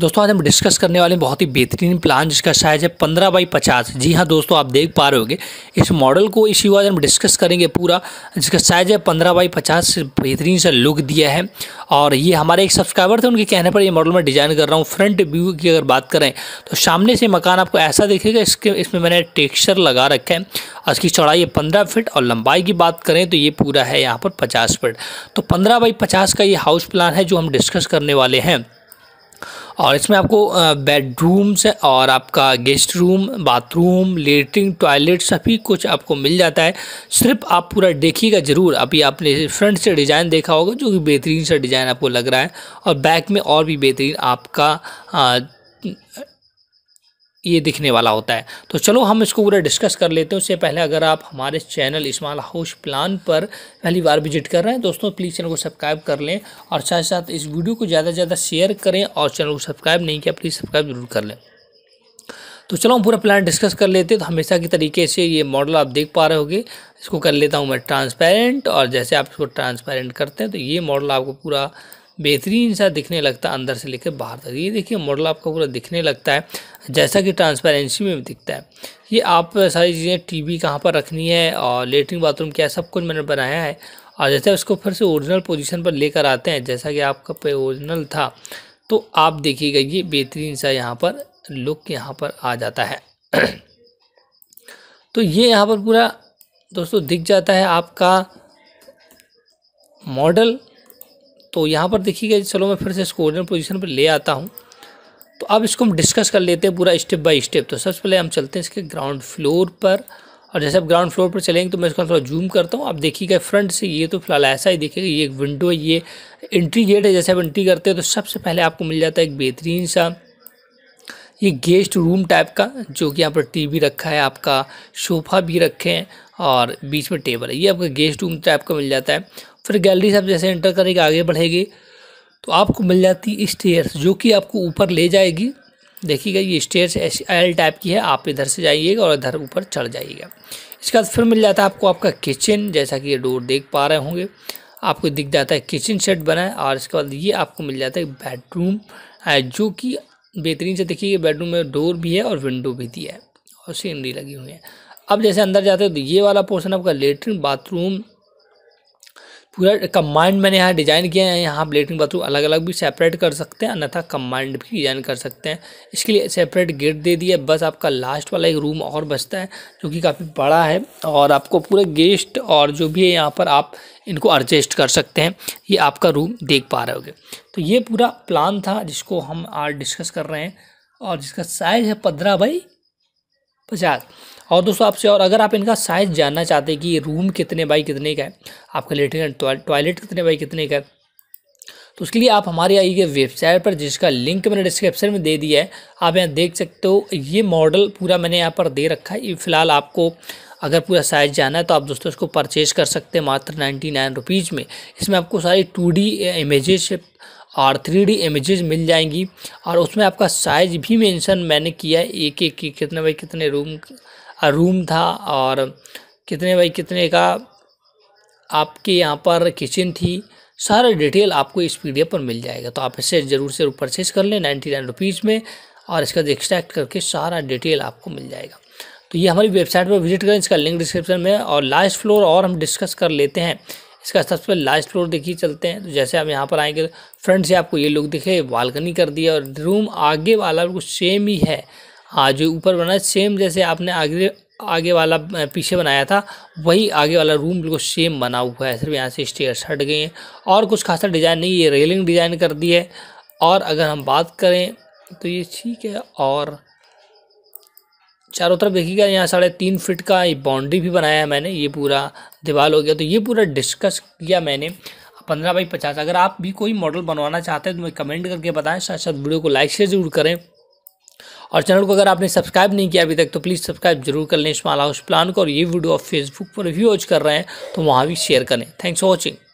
दोस्तों आज हम डिस्कस करने वाले बहुत ही बेहतरीन प्लान जिसका साइज है पंद्रह बाई पचास जी हाँ दोस्तों आप देख पा रहे होंगे इस मॉडल को इसी आज हम डिस्कस करेंगे पूरा जिसका साइज है पंद्रह बाई पचास बेहतरीन सा लुक दिया है और ये हमारे एक सब्सक्राइबर थे उनके कहने पर ये मॉडल मैं डिज़ाइन कर रहा हूँ फ्रंट व्यू की अगर बात करें तो सामने से मकान आपको ऐसा दिखेगा इसके इसमें मैंने टेक्स्चर लगा रखा है इसकी चौड़ाई है पंद्रह फिट और लंबाई की बात करें तो ये पूरा है यहाँ पर पचास फिट तो पंद्रह बाई पचास का ये हाउस प्लान है जो हम डिस्कस करने वाले हैं और इसमें आपको बेडरूम्स और आपका guest room bathroom latrine toilet सभी कुछ आपको मिल जाता है सिर्फ आप पूरा देखिएगा ज़रूर अभी आपने फ्रंट से डिज़ाइन देखा होगा जो कि बेहतरीन सा डिज़ाइन आपको लग रहा है और बैक में और भी बेहतरीन आपका आ, ये दिखने वाला होता है तो चलो हम इसको पूरा डिस्कस कर लेते हैं उससे पहले अगर आप हमारे चैनल इस्माल हाउस प्लान पर पहली बार विजिट कर रहे हैं दोस्तों प्लीज़ चैनल को सब्सक्राइब कर लें और साथ साथ इस वीडियो को ज़्यादा से ज़्यादा शेयर करें और चैनल को सब्सक्राइब नहीं किया प्लीज़ सब्सक्राइब जरूर कर लें तो चलो हम पूरा प्लान डिस्कस कर लेते हैं तो हमेशा की तरीके से ये मॉडल आप देख पा रहे होगे इसको कर लेता हूँ मैं ट्रांसपेरेंट और जैसे आप इसको ट्रांसपेरेंट करते हैं तो ये मॉडल आपको पूरा बेहतरीन सा दिखने लगता है अंदर से लेकर बाहर तक ये देखिए मॉडल आपका पूरा दिखने लगता है जैसा कि ट्रांसपेरेंसी में भी दिखता है ये आप सारी चीज़ें टीवी कहाँ पर रखनी है और लेटरिन बाथरूम क्या है सब कुछ मैंने बनाया है और जैसे उसको फिर से ओरिजिनल पोजिशन पर लेकर आते हैं जैसा कि आपका पे ओरिजिनल था तो आप देखिएगा ये बेहतरीन सा यहाँ पर लुक यहाँ पर आ जाता है तो ये यहाँ पर पूरा दोस्तों दिख जाता है आपका मॉडल तो यहाँ पर देखिएगा चलो मैं फिर से इसको ओरिजिनल पोजीशन पर ले आता हूँ तो अब इसको हम डिस्कस कर लेते हैं पूरा स्टेप बाय स्टेप तो सबसे पहले हम चलते हैं इसके ग्राउंड फ्लोर पर और जैसे आप ग्राउंड फ्लोर पर चलेंगे तो मैं इसको थोड़ा जूम करता हूँ आप देखिएगा फ्रंट से ये तो फिलहाल ऐसा ही देखिएगा ये एक विंडो है ये एंट्री गेट है जैसे आप एंट्री करते हैं तो सबसे पहले आपको मिल जाता है एक बेहतरीन सा ये गेस्ट रूम टाइप का जो कि यहाँ पर टीवी रखा है आपका सोफ़ा भी रखे हैं और बीच में टेबल है ये आपका गेस्ट रूम टाइप का मिल जाता है फिर गैलरी से आप जैसे एंटर करेंगे आगे बढ़ेंगे तो आपको मिल जाती है स्टेयर्स जो कि आपको ऊपर ले जाएगी देखिएगा ये स्टेयर्स एस एल टाइप की है आप इधर से जाइएगा और इधर ऊपर चढ़ जाइएगा इसके बाद फिर मिल जाता है आपको आपका किचन जैसा कि ये डोर देख पा रहे होंगे आपको दिख जाता है किचन सेट बना है और इसके बाद ये आपको मिल जाता है बेडरूम जो कि बेहतरीन से देखिए ये बेडरूम में डोर भी है और विंडो भी दिया है और सीनरी लगी हुई है अब जैसे अंदर जाते हो तो ये वाला पोर्सन आपका लेटरिन बाथरूम पूरा कम्बाइंड मैंने यहाँ डिज़ाइन किया है यहाँ आप लेटरिन बाथरूम अलग अलग भी सेपरेट कर सकते हैं अन्यथा कम्बाइंड भी डिज़ाइन कर सकते हैं इसके लिए सेपरेट गेट दे दिया बस आपका लास्ट वाला एक रूम और बचता है जो कि काफ़ी बड़ा है और आपको पूरे गेस्ट और जो भी है यहाँ पर आप इनको एडजस्ट कर सकते हैं ये आपका रूम देख पा रहे होगे तो ये पूरा प्लान था जिसको हम आज डिस्कस कर रहे हैं और जिसका साइज़ है पंद्रह बाई पचास और दोस्तों आपसे और अगर आप इनका साइज़ जानना चाहते हैं कि रूम कितने बाई कितने का है आपका लेटरिन टॉयलेट कितने बाई कितने का है तो उसके लिए आप हमारे आई वेबसाइट पर जिसका लिंक मैंने डिस्क्रिप्शन में दे दिया है आप यहाँ देख सकते हो ये मॉडल पूरा मैंने यहाँ पर दे रखा है फ़िलहाल आपको अगर पूरा साइज जाना है तो आप दोस्तों इसको परचेज कर सकते हैं मात्र नाइन्टी नाइन रुपीज़ में इसमें आपको सारी टू डी इमेजेस और थ्री डी इमेजेज मिल जाएंगी और उसमें आपका साइज भी मेंशन मैंने किया है एक एक की कितने बाई कितने रूम रूम था और कितने बाई कितने का आपके यहाँ पर किचन थी सारा डिटेल आपको इस पी पर मिल जाएगा तो आप इसे ज़रूर से परचेज़ कर लें नाइन्टी नाइन रुपीज़ में और इसका एक्सट्रैक्ट करके सारा डिटेल आपको मिल जाएगा तो ये हमारी वेबसाइट पर विजिट करें इसका लिंक डिस्क्रिप्शन में और लास्ट फ्लोर और हम डिस्कस कर लेते हैं इसका सबसे पहले लास्ट फ्लोर देखिए चलते हैं तो जैसे आप यहाँ पर आएंगे तो फ्रंट से आपको ये लुक दिखे बालकनी कर दिया और रूम आगे वाला बिल्कुल सेम ही है हाँ जो ऊपर बना है सेम जैसे आपने आगे आगे वाला पीछे बनाया था वही आगे वाला रूम बिल्कुल सेम बना हुआ है सिर्फ यहाँ से स्टेयर्स हट गए हैं और कुछ खासा डिज़ाइन नहीं ये रेलिंग डिज़ाइन कर दी है और अगर हम बात करें तो ये ठीक है और चारों तरफ देखिएगा यहाँ साढ़े तीन फिट का बाउंड्री भी बनाया है मैंने ये पूरा दीवार हो गया तो ये पूरा डिस्कस किया मैंने पंद्रह बाई पचास अगर आप भी कोई मॉडल बनवाना चाहते हैं तो मैं कमेंट करके बताएं साथ साथ वीडियो को लाइक से ज़रूर करें और चैनल को अगर आपने सब्सक्राइब नहीं किया अभी तक तो प्लीज़ सब्सक्राइब जरूर कर लें इस माला हाउस प्लान को और ये वीडियो आप फेसबुक पर भी वॉच कर रहे हैं तो वहाँ भी शेयर करें थैंक्स फॉर वॉचिंग